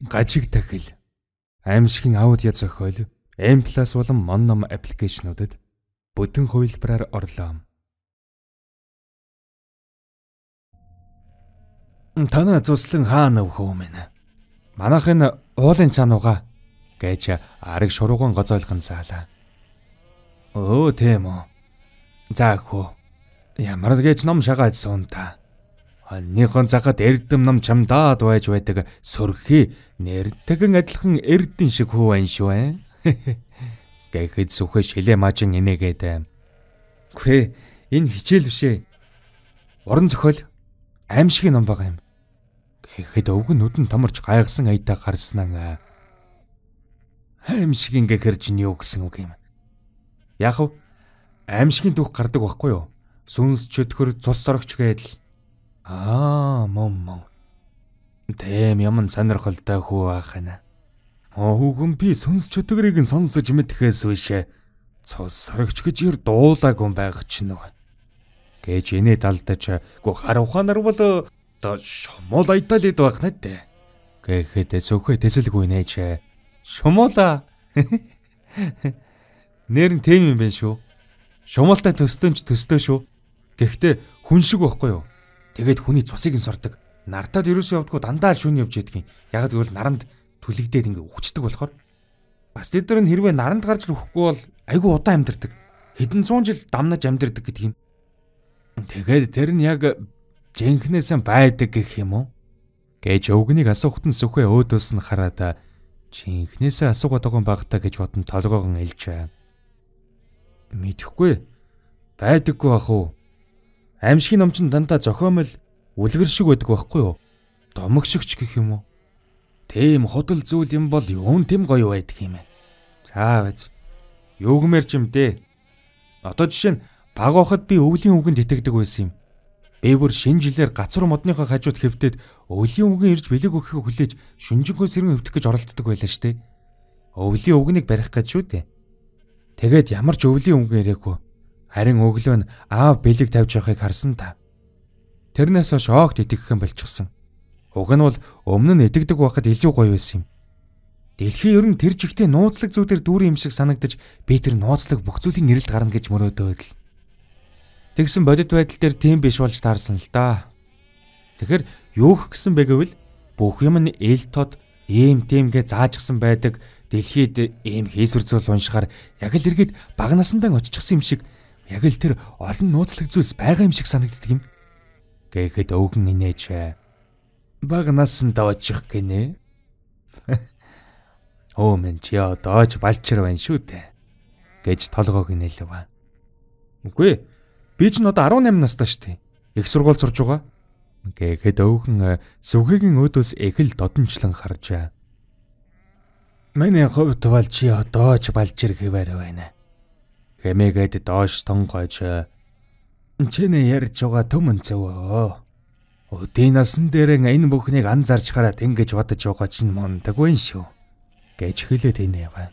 Гажиг тахил аимшигын аудио зохиол M+ болон Monom аппликейшнуудад бүтэн хувилбараар орлоо. Танаа цуслан хаана өвхөө мэнэ? Манайхын уулын цанууга гэж арыг шурууган гоцойлхон заалаа. Өө тийм үү. Заахгүй. Ямар л гэж ном шагаад суун та. Хоньныхон цагт эрдэм нам чамдаад байж байдаг сөрхий нэртэгэн адилхан эрдэн шиг хүү ань шүү ээ. Гэхэд сүхэ шилээ маажин инээгээд. Гэхдээ энэ хичээл бишээ. Уран зохиол аимшиг ном байгаа юм. Гэхэд өвгөн нүдэн томорч гайхсан айдаа харснаа. Э, аимшиг ингээ хэрж нь юу гэсэн үг юм. Яг аимшигын түүх гардаг байхгүй юу? Сүнс чөтгөр цус сорогч гэдэл Аа, мом мом. Тэм ямар сонирхолтой хүү байхана. Оогүй би сүнс чөтгөрийг нь сонсож мэдхээс биш. Цус сорогч гэж ер дуулааг юм байх ч нү. Гэж инээ далдаж гоо хар ухаанар бол одоо шумуул айдал ид байх нэ тэ. Гэхэд сөхөө тэсэлгүй нээч. Шумуула. Нэр нь тэм юм байна шүү. Шумуултай төстөнч төстөө шүү. Гэхдээ хүн шиг байхгүй юу? Тэгээд хүний цусыг нь сордог. Нартад ерөөсөө явдггүй дандаа л шүүн явж ядгийн. Яг зөвл наранд түлэгдээд ингээ үхчихдэг болохоор. Бас тэд нар нь хэрвээ наранд гарч үхэхгүй бол айгүй удаан амьдэрдэг. Хэдэн зуун жил дамнаж амьдэрдэг гэдэг юм. Тэгээд тэр нь яг жинхнээсээ байдаг гэх юм уу? гэж өвгнийг асуухтан сүхвээ өөдөөс нь хараад жинхнээсээ асуугаад байгаа юм багтаа гэж бодон толгоогон илж байв. Мэдхгүй. Байдаггүй бах уу? Аимшиг ном чинь дандаа зохиомл үлгэр шиг байдаг байхгүй юу? Домог шигч гэх юм уу? Тийм худал зүйл юм бол юун тэм гоё байдаг юм ээ. За биз. Юугмээр ч юм дээ. Одоо жишээ нь баг охот би өвлийн үгэнд итгэдэг байсан юм. Би бүр шинэ жилээр гацар модныхоо хажууд хэвтээд өвлийн үгэн ирж бэлэг өгөхөй хүлээж шүнжэнгөө сэрэн хөвтөх гэж оролддог байлаа штэ. Өвлийн үгнийг барих гэж шүү дээ. Тэгээд ямар ч өвлийн үгэн ирээгүй. Харин өглөө нь аав бэлэг тавьж явахыг харсан та. Тэрнээс хойш огт итгэхэн болчихсон. Уг нь бол өмнө нь итгэдэг байхад илүү гоё байсан юм. Дэлхий ер нь тэр жигтэй нууцлаг зүйдэр дүүрэн юм шиг санагдаж би тэр нууцлаг бүх зүйлийн нэрэлд гарна гэж мөрөөдөөд л. Тэгсэн бодит байдал дээр тийм биш болж таарсан л да. Тэгэхэр юу гэсэн бэ гэвэл бүх юм нь ил тод ийм тиймгээ заажсан байдаг дэлхийд ийм хийсвэр зүйл уншихаар яг л иргэд баг насандаа очихсан юм шиг яг л тэр олон нууцлаг зүйлс байгаа юм шиг санагддаг юм. Гэхэд өвгөн инээжээ. Баг насан доочих гинэ. Оо мэн чи одоо ч балчир байна шүү дээ. гэж толгойг нээлв. Үгүй би ч н одоо 18 настай шүү дээ. Их сургууль сурж байгаа. Гэхэд өвгөн э, сүгэгийн өөдөөс эхэл додончлон харжээ. Миний хувьд бол чи одоо ч балчир хിവэр байна хэмээгээд доош тонгойж чиний ярьж байгаа төмөн цэвөө. Өдний насан дээр энэ бүхнийг анзарч хараад ингэж бодож байгаа чинь мундаг вэ шүү. гэж хэлээд энэ яваа.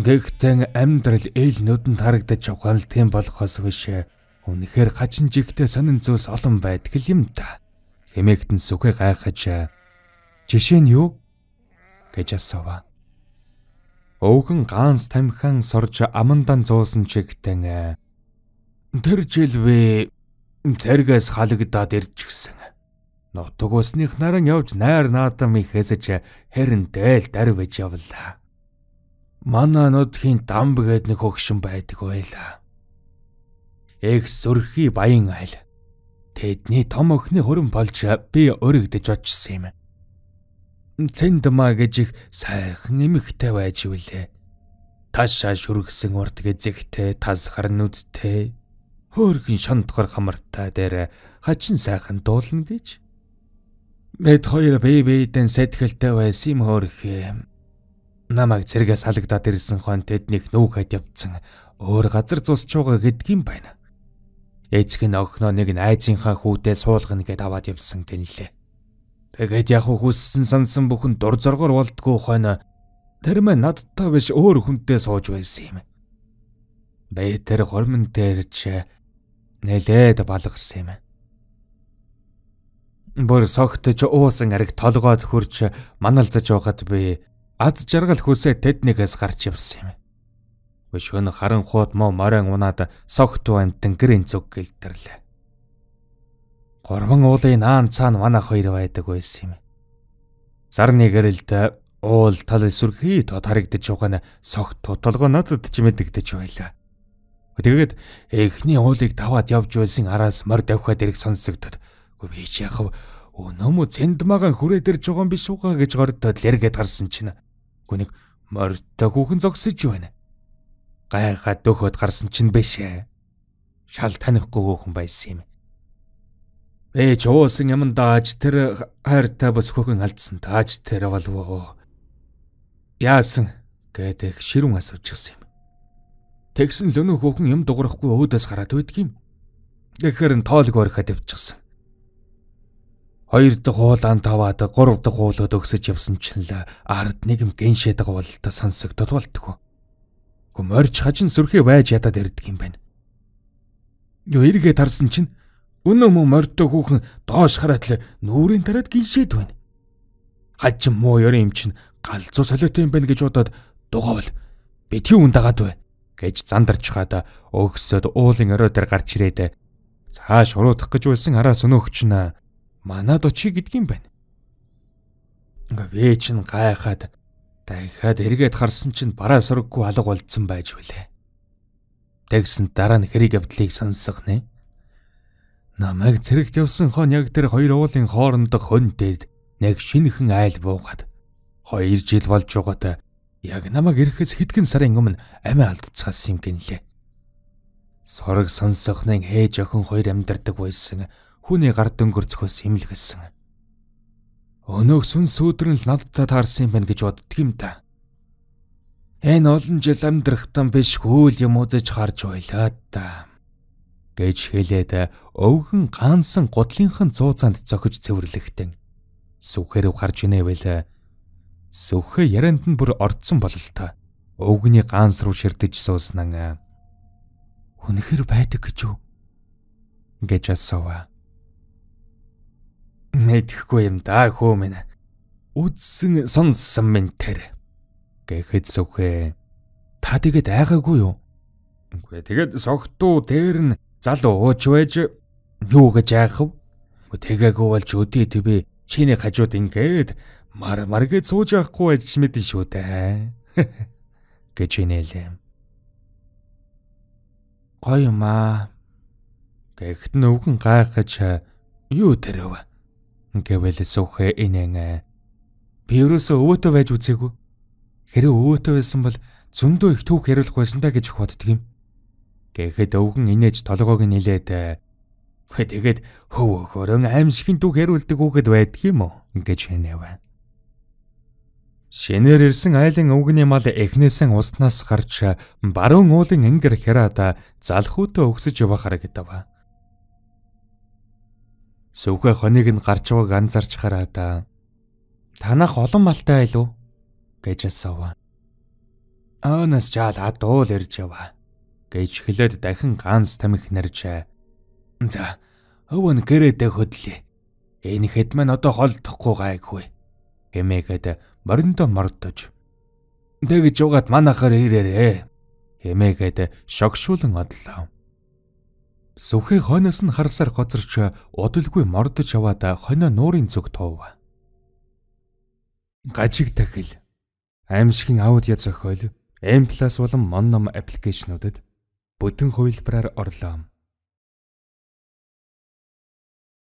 Гэхдээ амьдрал ээл нүдэнд харагдаж байгаа л тийм болохоос биш. Үнэхээр хачин жигтэй сонин зүйлс олон байдаг юм та. Хэмээгдэн сүхэ гайхаж жишээ нь юу гэж асуув өвгөн ганс тамхиан сорж амандан зуусан чигтэн тэр жилвээ цэргээс халагдаад ирчихсэн. Нутг уснахнараа явж найр наадам их хэсэж харин дээл дарвж явлаа. Манай нутгийн дам гээд нэг хөгшин байдаг байлаа. Эх сүрхий баян айл. Тэдний том охины хөрөн болж би өргөдөж очсон юм. Цэндма гэж их сайхан эмэгтэй байж үлээ. Ташаа шүргсэн урт гэзэгтэй, тазхар нүдтэй, хөөрхөн шантгар хамартай дээр хачин сайхан дуулна гэж. Мэд хоёр бэбэйдэн сэтгэлтэй байсан юм хөөрхөө. Намайг зэрэгээс халагдаад ирсэн хон тэднийг нүүхэд явцсан өөр газар зусч байгаа гэдгийм байна. Эцэг нь охиноо нэг найзынхаа хүүдээ суулгана гэд аваад явсан гэнэлээ. Тэгээд яг хүссэн сансан бүхэн дур зоргоор болдгоо хойно тарим надтай биш өөр хүнтэй сууж байсан юм. Бэтэр хормон дээрч нэлээд балгарсан юм. Бор согтж уусан ариг толгойд хөрж маналзаж байхад би ад жаргал хүсээ тэднээс гарч явсан юм. Өшгөн харанхууд мо морин унаад согт амтэн гэрэн зүг гэлтэрлээ. Гурван уулын наан цаана манайх хоёр байдаг байсан юм. Зар нэгээр л да уул тал эсвэрхий тод харагдаж байгаа нь согт туталгаа надад ч мэдэгдэж байлаа. Тэгээд эхний уулыг даваад явж байсан араас морд авхаад ирэх сонсогдод. Гүр би ч яхав өнөө мө зэнд магаан хүрээд ирж байгаа юм биш үгаа гэж гордод лэргээд гарсан чинь. Гү нэг мордтой хүүхэн зогсож байна. Гайхаад дөхөд гарсан чинь бэшээ. Шал танихгүй хүүхэн байсан юм. Ээж уусан юм дааж тэр хайртай бас хөхөн алдсан тааж тэр болвоо. Яасан гэдэг ширүүн асуучихсан юм. Тэгсэн л өнөө хөхөн юм дуурахгүй өөдөөс гараад байдгийм. Тэгэхэр нь тоолг орхиад явчихсан. Хоёр дахь хуулаан таваад гурав дахь хуулаад өгсөж явсан чинь л ард нэг юм гиншээд байгаа бололтой сонсогдод болтгоо. Гү морьч хажин сүрхий байж ядаад ирдэг юм байна. Юу эргээ тарсан чинь Өнөө мөн морьтой хүүхэн доош хараад л нүрийн тараад гиншээд байна. Хачин муу ёрын юм чинь галзуу солиотой юм байна гэж удаад дугавал битгий үн дагаад бай гэж зандарч хаада өгсөд уулын орой дээр гарч ирээд цааш уруудах гэж үлсэн араас өнөөгч нь манад очи гэдгийм байна. Ингээ вэ чин гайхаад дахиад эргээд харсан чинь бараа сөрөггүй алга болцсон байж үлээ. Тэгсэн дараа нь хэрэг явдлыг сонсох нь Намайг цэрэгт явсан хон яг тэр хоёр уулын хоорондох хөндөд нэг шинэхэн айл буугаад 2 жил болж байгаатай яг намайг ирэхээс хэдхэн сарын өмнө амиа алдцгаас юм гинлээ. Сорог сонсохнын хээж охин хоёр амьдардаг байсан хүний гар дөнгөрцөхөөс имлэгсэн. Өнөөх сүн сүүдрэн л надтай таарсан юм байна гэж боддөг юм та. Энэ олон жил амьдрахтан биш хөл юм үзэж харж байлаа та гэж хэлээд өвгөн гансан гутлынхын цууцанд цохиж цэвэрлэгтэн сүхэрэв гарч инээвэл сүхэ ярианд нь бүр орцсон бололтой. Өвгний ганс руу ширдэж сууснан "Үнэхэр байдаг гэж юу?" гэж асуув. "Мэдхгүй юм да хөө минь. Үдсэн сонссон минь тэр." гэхэд сүхэ "Та тэгэд айгаагүй юу?" Үгүй тэгээд согтуу дээр нь залуу ууч байж юу гэж яах вэ? Тэгээгүй бол ч өдөө төвээ чиний хажууд ингээд мар маргээ сууж явахгүй байж мэдэн шүү дээ. гэж инээлээ. Гоё юм аа. Гэхдээ нүгэн гайхаж юу тарэв? гэвэл сөхэ инээн. Би өрөөсөө өвөтэй байж үзээгүй. Хэрэв өвөтэй байсан бол зөндөө их түүх яриулах байсан да гэж боддөг юм. Гэхэд өвгөн инээж толгойг нь нилээд тэгээд хөв өгөрөн аимшигт үг хэрүүлдэг хүүхэд байдаг юм уу гэж хэнэв. Шинээр ирсэн айлын өвгөний мал эхнээсээ уснаас гарч баруун уулын ангир херада залхуутай өгсөж яваа харагдав. Сөвхөө хоныг нь гарч байгааг анзарч хараад танах олон малтай байлуу гэж асуув. Аанас жаал адуул ирж яваа гэж хэлээд дахин ганц тамхи наржээ. За өвөн гэрээдээ хөдлөө. Энэ хэд маань одоо холдохгүй гайгүй. Хэмээгээд мориндоо мордож. Тэгж явгаад манахаар ирээрээ. Хэмээгээд шогшуулан одлоо. Сүхий хойноос нь харсаар гоцорч удалгүй мордож яваад хойно нуурын зүг туув. Гажиг тахил. Аимшигын аудио зохиол, M+ болон Monom аппликейшнуудад бүтэн хувилбараар орлоо.